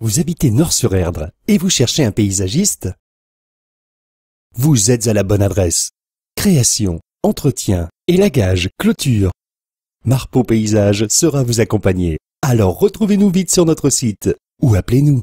Vous habitez Nord-sur-Erdre et vous cherchez un paysagiste Vous êtes à la bonne adresse. Création, entretien, élagage, clôture. Marpeau Paysage sera vous accompagner. Alors retrouvez-nous vite sur notre site ou appelez-nous.